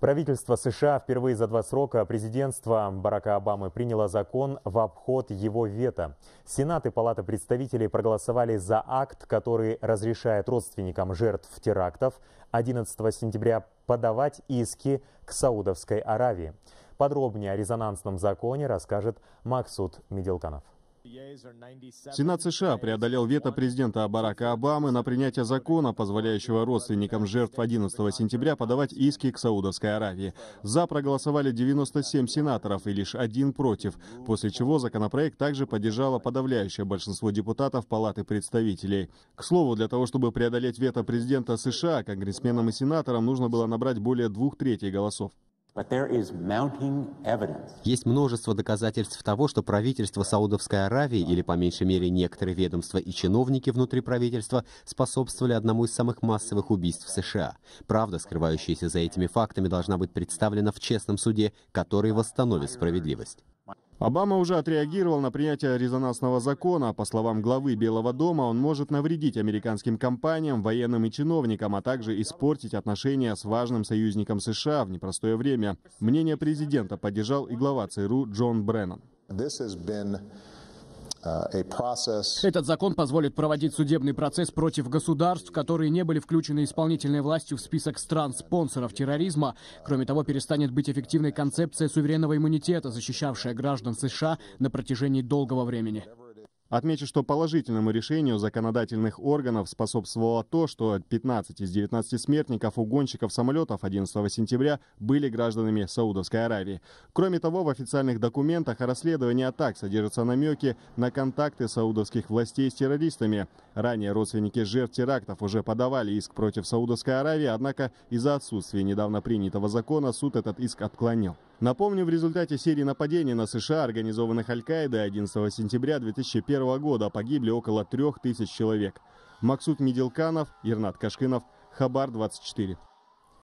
Правительство США впервые за два срока президентства Барака Обамы приняло закон в обход его вето. Сенат и Палата представителей проголосовали за акт, который разрешает родственникам жертв терактов 11 сентября подавать иски к Саудовской Аравии. Подробнее о резонансном законе расскажет Максут Меделканов. Сенат США преодолел вето президента Барака Обамы на принятие закона, позволяющего родственникам жертв 11 сентября подавать иски к Саудовской Аравии. За проголосовали 97 сенаторов и лишь один против, после чего законопроект также поддержало подавляющее большинство депутатов Палаты представителей. К слову, для того, чтобы преодолеть вето президента США, конгрессменам и сенаторам нужно было набрать более двух третей голосов. Есть множество доказательств того, что правительство Саудовской Аравии, или по меньшей мере некоторые ведомства и чиновники внутри правительства, способствовали одному из самых массовых убийств в США. Правда, скрывающаяся за этими фактами, должна быть представлена в честном суде, который восстановит справедливость. Обама уже отреагировал на принятие резонансного закона. По словам главы Белого дома, он может навредить американским компаниям, военным и чиновникам, а также испортить отношения с важным союзником США в непростое время. Мнение президента поддержал и глава ЦРУ Джон Бреннан. Uh, Этот закон позволит проводить судебный процесс против государств, которые не были включены исполнительной властью в список стран-спонсоров терроризма. Кроме того, перестанет быть эффективной концепция суверенного иммунитета, защищавшая граждан США на протяжении долгого времени. Отмечу, что положительному решению законодательных органов способствовало то, что 15 из 19 смертников угонщиков самолетов 11 сентября были гражданами Саудовской Аравии. Кроме того, в официальных документах о расследовании атак содержатся намеки на контакты саудовских властей с террористами. Ранее родственники жертв терактов уже подавали иск против Саудовской Аравии, однако из-за отсутствия недавно принятого закона суд этот иск отклонил. Напомню, в результате серии нападений на США, организованных Аль-Каидой 11 сентября 2001 года, погибли около 3000 человек. Максут Меделканов, Ернат Кашкинов, Хабар 24.